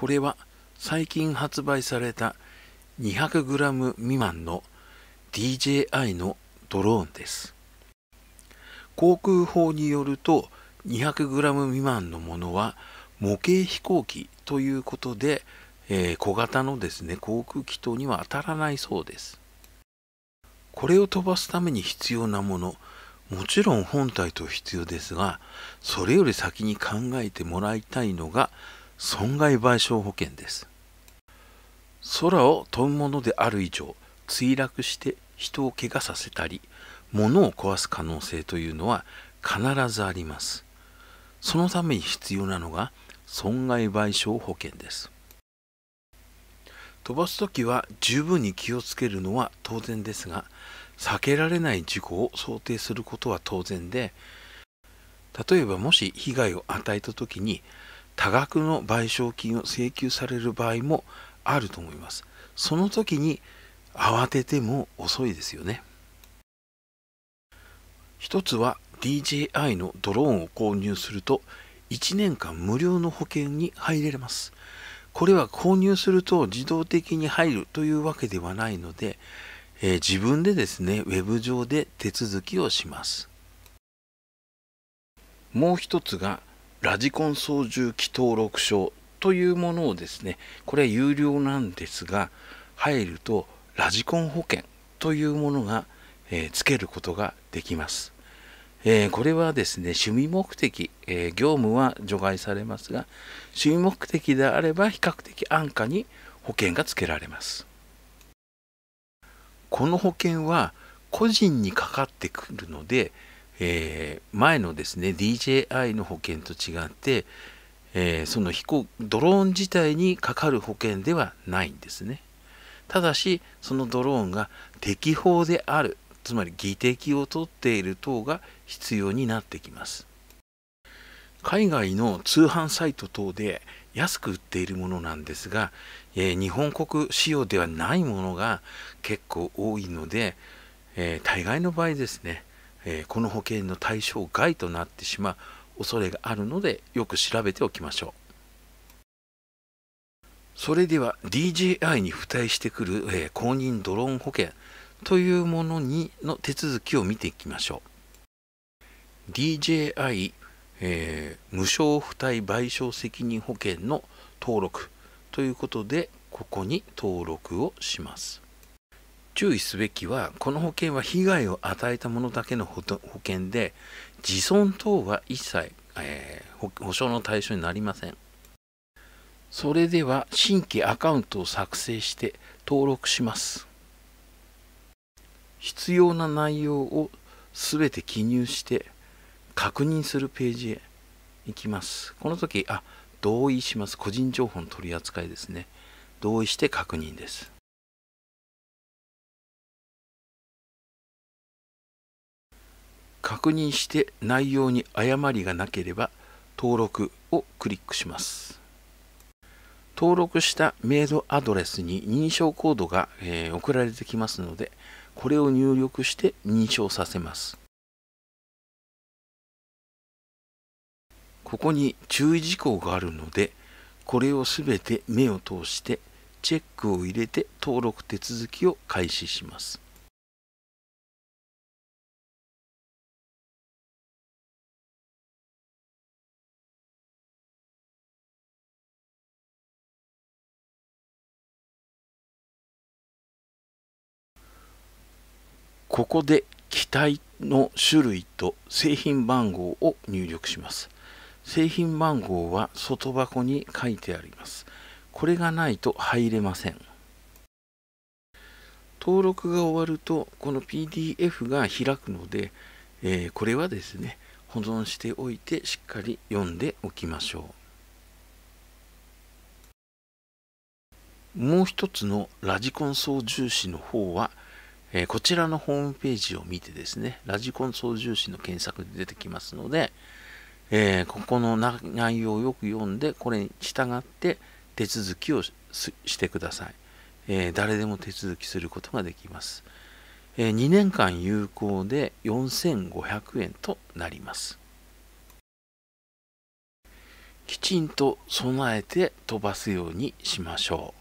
これは最近発売された 200g 未満の DJI のドローンです。航空法によると 200g 未満のものは模型飛行機ということで、えー、小型のですね航空機等には当たらないそうですこれを飛ばすために必要なものもちろん本体と必要ですがそれより先に考えてもらいたいのが損害賠償保険です空を飛ぶものである以上墜落して人を怪我させたり物を壊す可能性というのは必ずありますそのために必要なのが損害賠償保険です飛ばす時は十分に気をつけるのは当然ですが避けられない事故を想定することは当然で例えばもし被害を与えた時に多額の賠償金を請求される場合もあると思います。その時に慌てても遅いですよね。一つは DJI のドローンを購入すると1年間無料の保険に入れます。これは購入すると自動的に入るというわけではないので、えー、自分でですね、ウェブ上で手続きをします。もう一つがラジコン操縦機登録証というものをですねこれは有料なんですが入るとラジコン保険というものが、えー、つけることができます、えー、これはですね趣味目的、えー、業務は除外されますが趣味目的であれば比較的安価に保険がつけられますこの保険は個人にかかってくるのでえー、前のですね DJI の保険と違って、えー、その飛行ドローン自体にかかる保険ではないんですねただしそのドローンが適法であるつまり技適を取っている等が必要になってきます海外の通販サイト等で安く売っているものなんですが、えー、日本国仕様ではないものが結構多いので、えー、大概の場合ですねえー、この保険の対象外となってしまう恐れがあるのでよく調べておきましょうそれでは DJI に付帯してくる、えー、公認ドローン保険というものにの手続きを見ていきましょう DJI、えー、無償付帯賠償責任保険の登録ということでここに登録をします注意すべきはこの保険は被害を与えたものだけの保険で自損等は一切、えー、保証の対象になりませんそれでは新規アカウントを作成して登録します必要な内容を全て記入して確認するページへ行きますこの時あ同意します個人情報の取り扱いですね同意して確認です確認して内容に誤りがなければ登録をクリックします。登録したメールアドレスに認証コードが、えー、送られてきますので、これを入力して認証させます。ここに注意事項があるので、これをすべて目を通してチェックを入れて登録手続きを開始します。ここで機体の種類と製品番号を入力します製品番号は外箱に書いてありますこれがないと入れません登録が終わるとこの PDF が開くので、えー、これはですね保存しておいてしっかり読んでおきましょうもう一つのラジコン操縦士の方はえー、こちらのホームページを見てですね、ラジコン操縦士の検索で出てきますので、えー、ここの内容をよく読んで、これに従って手続きをしてください、えー、誰でも手続きすることができます。え2年間有効で4500円となります。きちんと備えて飛ばすようにしましょう。